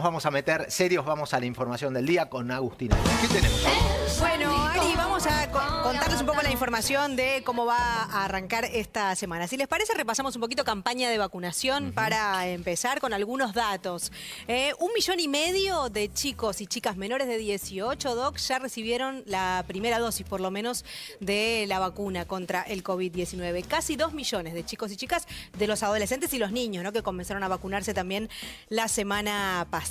vamos a meter serios, vamos a la información del día con Agustina. ¿Qué tenemos? Bueno, Ari, vamos a contarles un poco la información de cómo va a arrancar esta semana. Si les parece, repasamos un poquito campaña de vacunación para empezar con algunos datos. Eh, un millón y medio de chicos y chicas menores de 18, Doc, ya recibieron la primera dosis, por lo menos, de la vacuna contra el COVID-19. Casi dos millones de chicos y chicas de los adolescentes y los niños, ¿no? Que comenzaron a vacunarse también la semana pasada.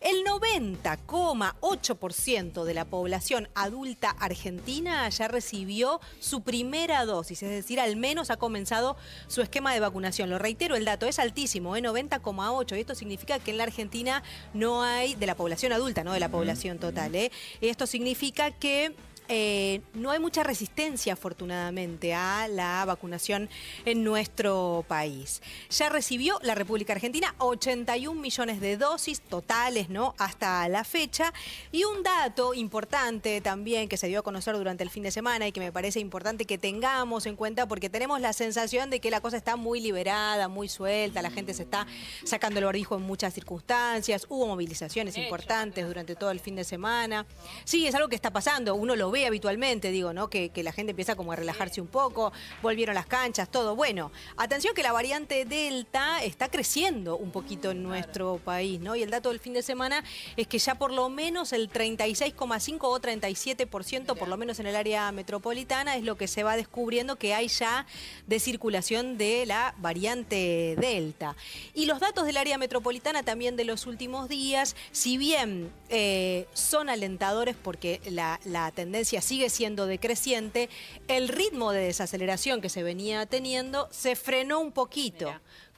El 90,8% de la población adulta argentina ya recibió su primera dosis, es decir, al menos ha comenzado su esquema de vacunación. Lo reitero, el dato es altísimo, es ¿eh? 90,8%. Esto significa que en la Argentina no hay, de la población adulta, no de la población total, ¿eh? esto significa que eh, no hay mucha resistencia, afortunadamente, a la vacunación en nuestro país. Ya recibió la República Argentina 81 millones de dosis totales, ¿no? Hasta la fecha. Y un dato importante también que se dio a conocer durante el fin de semana y que me parece importante que tengamos en cuenta porque tenemos la sensación de que la cosa está muy liberada, muy suelta, la gente se está sacando el barbijo en muchas circunstancias, hubo movilizaciones importantes durante todo el fin de semana. Sí, es algo que está pasando, uno lo ve habitualmente, digo, ¿no? Que, la gente empieza como a relajarse un poco, volvieron las canchas, todo. Bueno, atención que la variante Delta está creciendo un poquito en nuestro país, ¿no? Y el dato del fin de semana es que ya por lo menos el 36,5 o 37%, por lo menos en el área metropolitana, es lo que se va descubriendo que hay ya de circulación de la variante Delta. Y los datos del área metropolitana también de los últimos días, si bien eh, son alentadores porque la tendencia sigue siendo decreciente, el ritmo de desaceleración que se venía teniendo se frenó un poquito.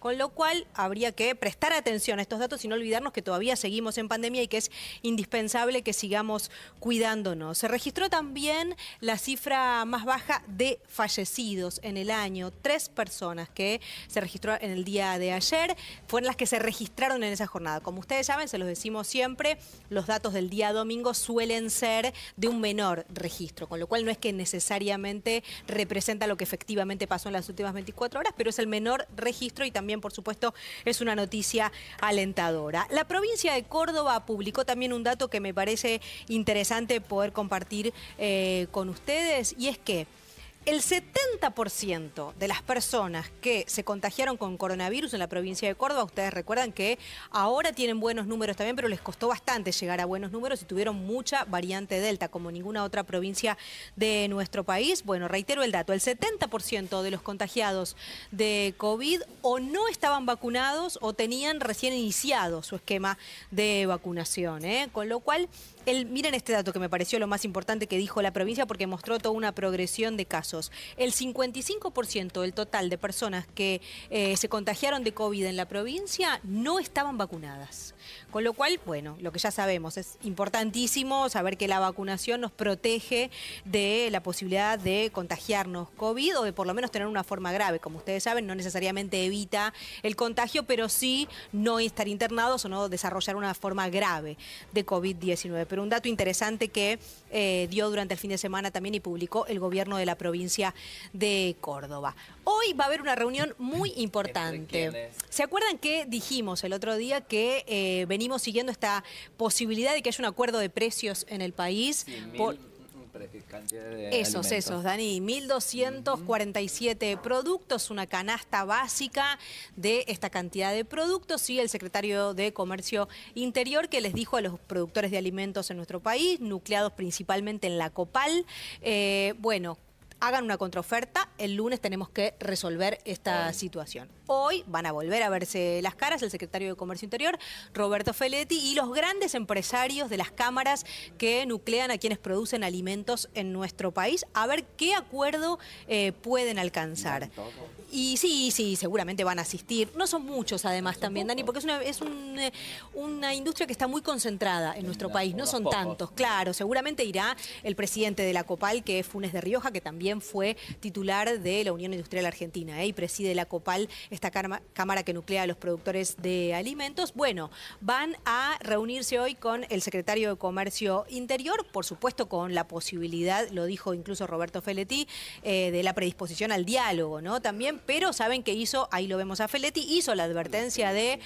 Con lo cual, habría que prestar atención a estos datos y no olvidarnos que todavía seguimos en pandemia y que es indispensable que sigamos cuidándonos. Se registró también la cifra más baja de fallecidos en el año. Tres personas que se registró en el día de ayer fueron las que se registraron en esa jornada. Como ustedes saben, se los decimos siempre, los datos del día domingo suelen ser de un menor registro, con lo cual no es que necesariamente representa lo que efectivamente pasó en las últimas 24 horas, pero es el menor registro y también por supuesto, es una noticia alentadora. La provincia de Córdoba publicó también un dato que me parece interesante poder compartir eh, con ustedes y es que... El 70% de las personas que se contagiaron con coronavirus en la provincia de Córdoba, ustedes recuerdan que ahora tienen buenos números también, pero les costó bastante llegar a buenos números y tuvieron mucha variante Delta, como ninguna otra provincia de nuestro país. Bueno, reitero el dato, el 70% de los contagiados de COVID o no estaban vacunados o tenían recién iniciado su esquema de vacunación, ¿eh? con lo cual, miren este dato que me pareció lo más importante que dijo la provincia porque mostró toda una progresión de casos. El 55% del total de personas que eh, se contagiaron de COVID en la provincia no estaban vacunadas. Con lo cual, bueno, lo que ya sabemos, es importantísimo saber que la vacunación nos protege de la posibilidad de contagiarnos COVID o de por lo menos tener una forma grave. Como ustedes saben, no necesariamente evita el contagio, pero sí no estar internados o no desarrollar una forma grave de COVID-19. Pero un dato interesante que eh, dio durante el fin de semana también y publicó el gobierno de la provincia de Córdoba. Hoy va a haber una reunión muy importante. ¿Se acuerdan que dijimos el otro día que eh, venimos siguiendo esta posibilidad de que haya un acuerdo de precios en el país? por... esos, esos, Dani. 1.247 productos, una canasta básica de esta cantidad de productos. Y el secretario de Comercio Interior que les dijo a los productores de alimentos en nuestro país, nucleados principalmente en la Copal, eh, bueno, hagan una contraoferta, el lunes tenemos que resolver esta situación. Hoy van a volver a verse las caras el secretario de Comercio Interior, Roberto Feletti, y los grandes empresarios de las cámaras que nuclean a quienes producen alimentos en nuestro país, a ver qué acuerdo eh, pueden alcanzar. Y sí, sí, seguramente van a asistir. No son muchos además también, Dani, porque es una, eh, una industria que está muy concentrada en nuestro país, no son tantos, claro. Seguramente irá el presidente de la Copal, que es Funes de Rioja, que también fue titular de la Unión Industrial Argentina ¿eh? y preside la Copal esta cámara que nuclea a los productores de alimentos, bueno, van a reunirse hoy con el secretario de Comercio Interior, por supuesto con la posibilidad, lo dijo incluso Roberto Feletti, eh, de la predisposición al diálogo, ¿no? También, pero saben que hizo, ahí lo vemos a Feletti, hizo la advertencia de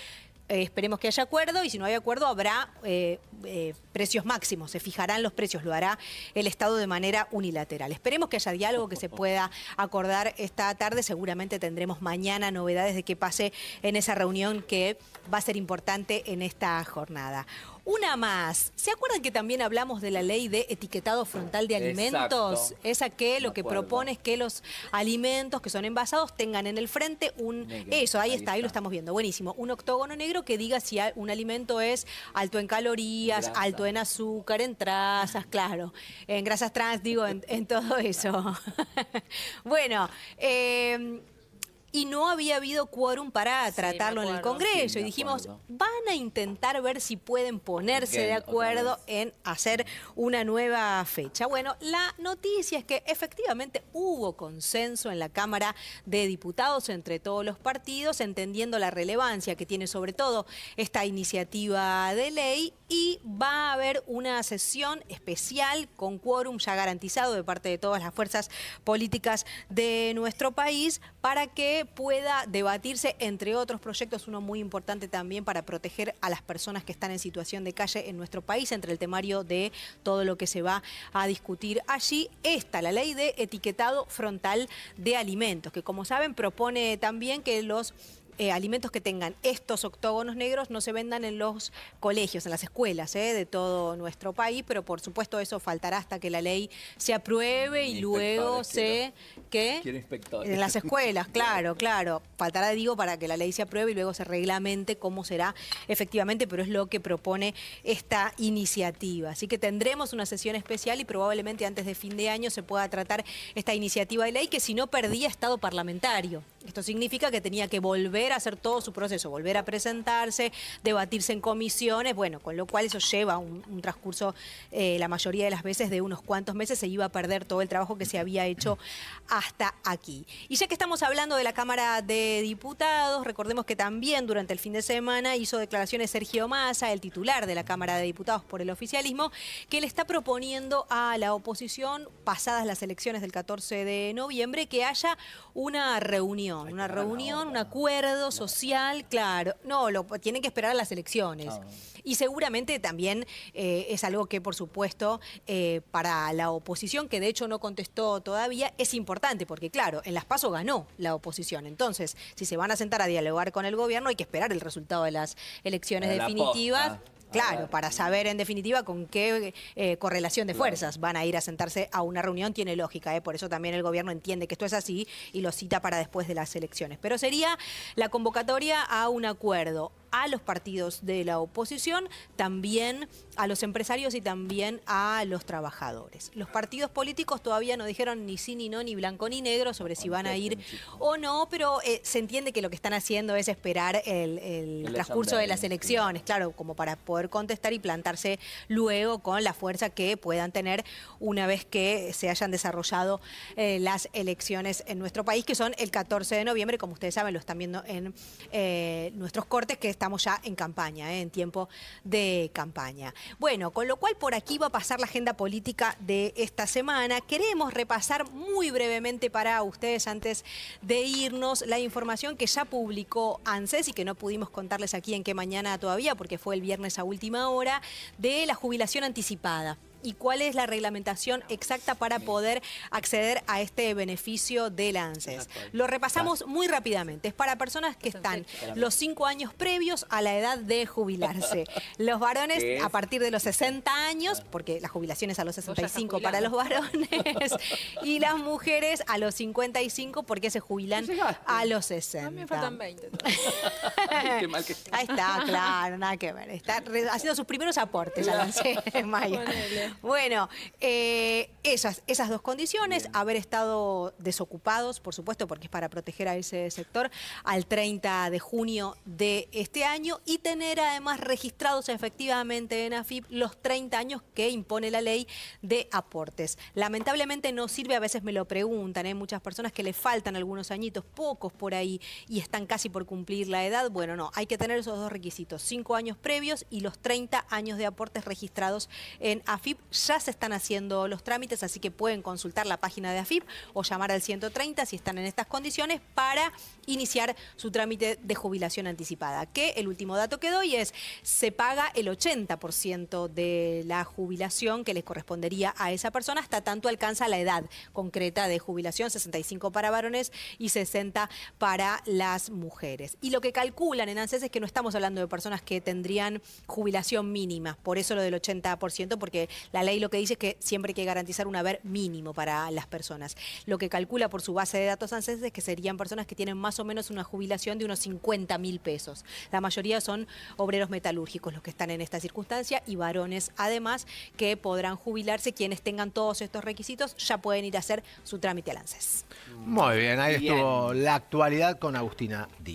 eh, esperemos que haya acuerdo y si no hay acuerdo habrá eh, eh, precios máximos, se fijarán los precios, lo hará el Estado de manera unilateral. Esperemos que haya diálogo que se pueda acordar esta tarde, seguramente tendremos mañana novedades de qué pase en esa reunión que va a ser importante en esta jornada. Una más. ¿Se acuerdan que también hablamos de la ley de etiquetado frontal de alimentos? Esa que lo que propone es que los alimentos que son envasados tengan en el frente un... Eso, ahí, está, ahí lo estamos viendo. Buenísimo. Un octógono negro que diga si un alimento es alto en calorías, alto en azúcar, en grasas, claro. En grasas trans, digo, en, todo eso. bueno. Em, y no había habido quórum para tratarlo en el Congreso. y dijimos, van a intentar ver si pueden ponerse de acuerdo en hacer una nueva fecha. Bueno, la noticia es que efectivamente hubo consenso en la Cámara de Diputados entre todos los partidos, entendiendo la relevancia que tiene sobre todo esta iniciativa de ley y va a haber una sesión especial con quórum ya garantizado de parte de todas las fuerzas políticas de nuestro país para que pueda debatirse, entre otros proyectos, uno muy importante también para proteger a las personas que están en situación de calle en nuestro país, entre el temario de todo lo que se va a discutir allí, está la ley de etiquetado frontal de alimentos, que como saben propone también que los eh, alimentos que tengan estos octógonos negros no se vendan en los colegios, en las escuelas eh, de todo nuestro país, pero por supuesto eso faltará hasta que la ley se apruebe y luego se... que En las escuelas, claro, claro. Faltará, digo, para que la ley se apruebe y luego se reglamente cómo será efectivamente, pero es lo que propone esta iniciativa. Así que tendremos una sesión especial y probablemente antes de fin de año se pueda tratar esta iniciativa de ley que si no perdía estado parlamentario. Esto significa que tenía que volver hacer todo su proceso, volver a presentarse, debatirse en comisiones, bueno, con lo cual eso lleva un, transcurso, eh, la mayoría de las veces, de unos cuantos meses, se iba a perder todo el trabajo que se había hecho hasta aquí. Y ya que estamos hablando de la Cámara de Diputados, recordemos que también durante el fin de semana hizo declaraciones Sergio Massa, el titular de la Cámara de Diputados por el oficialismo, que le está proponiendo a la oposición, pasadas las elecciones del 14 de noviembre, que haya una reunión, una reunión, un acuerdo social, claro. No, lo tienen que esperar a las elecciones. Y seguramente también eh, es algo que, por supuesto, eh, para la oposición, que de hecho no contestó todavía, es importante, porque claro, en las PASO ganó la oposición. Entonces, si se van a sentar a dialogar con el gobierno, hay que esperar el resultado de las elecciones definitivas. Claro, para saber en definitiva con qué eh, correlación de fuerzas van a ir a sentarse a una reunión tiene lógica, eh, por eso también el gobierno entiende que esto es así y lo cita para después de las elecciones. Pero sería la convocatoria a un acuerdo a los partidos de la oposición, también a los empresarios y también a los trabajadores. Los partidos políticos todavía no dijeron ni sí ni no, ni blanco ni negro sobre si van a ir o no, pero eh, se entiende que lo que están haciendo es esperar el, transcurso de las elecciones, claro, como para poder contestar y plantarse luego con la fuerza que puedan tener una vez que se hayan desarrollado eh, las elecciones en nuestro país, que son el 14 de noviembre, como ustedes saben, lo están viendo en eh, nuestros cortes, que es estamos ya en campaña, ¿eh? en tiempo de campaña. Bueno, con lo cual por aquí va a pasar la agenda política de esta semana. Queremos repasar muy brevemente para ustedes antes de irnos la información que ya publicó ANSES y que no pudimos contarles aquí en qué mañana todavía porque fue el viernes a última hora de la jubilación anticipada y cuál es la reglamentación exacta para poder acceder a este beneficio de la Lo repasamos muy rápidamente. Es para personas que están los cinco años previos a la edad de jubilarse. Los varones a partir de los 60 años, porque la jubilación es a los 65 para los varones, y las mujeres a los 55 porque se jubilan a los 60. A faltan 20. Ahí está, claro, nada que ver. Está haciendo sus primeros aportes a la ANSES, Maya. bueno, eh, esas, esas dos condiciones, haber estado desocupados, por supuesto, porque es para proteger a ese sector, al 30 de junio de este año y tener además registrados efectivamente en AFIP los 30 años que impone la ley de aportes. Lamentablemente no sirve, a veces me lo preguntan, hay muchas personas que le faltan algunos añitos, pocos por ahí, y están casi por cumplir la edad. Bueno, no, hay que tener esos dos requisitos, cinco años previos y los 30 años de aportes registrados en AFIP ya se están haciendo los trámites, así que pueden consultar la página de AFIP o llamar al 130 si están en estas condiciones para iniciar su trámite de jubilación anticipada, que el último dato que doy es, se paga el 80% de la jubilación que les correspondería a esa persona hasta tanto alcanza la edad concreta de jubilación, 65 para varones y 60 para las mujeres. Y lo que calculan en ANSES es que no estamos hablando de personas que tendrían jubilación mínima, por eso lo del 80%, porque la ley lo que dice es que siempre hay que garantizar un haber mínimo para las personas. Lo que calcula por su base de datos ANSES es que serían personas que tienen más o menos una jubilación de unos 50 mil pesos. La mayoría son obreros metalúrgicos los que están en esta circunstancia y varones además que podrán jubilarse. Quienes tengan todos estos requisitos ya pueden ir a hacer su trámite al ANSES. Muy bien, ahí estuvo la actualidad con Agustina Díaz.